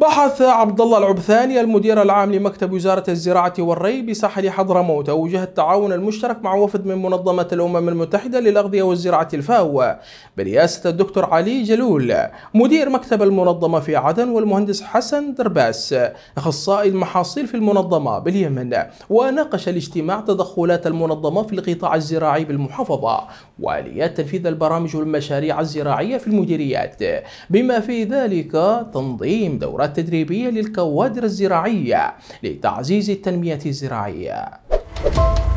بحث عبد الله العبثاني المدير العام لمكتب وزارة الزراعة والري بساحل حضرموت وجه التعاون المشترك مع وفد من منظمة الأمم المتحدة للأغذية والزراعة الفاو برئاسة الدكتور علي جلول مدير مكتب المنظمة في عدن والمهندس حسن درباس أخصائي المحاصيل في المنظمة باليمن وناقش الاجتماع تدخلات المنظمة في القطاع الزراعي بالمحافظة وآليات تنفيذ البرامج والمشاريع الزراعية في المديريات بما في ذلك تنظيم دورات التدريبية للكوادر الزراعية لتعزيز التنمية الزراعية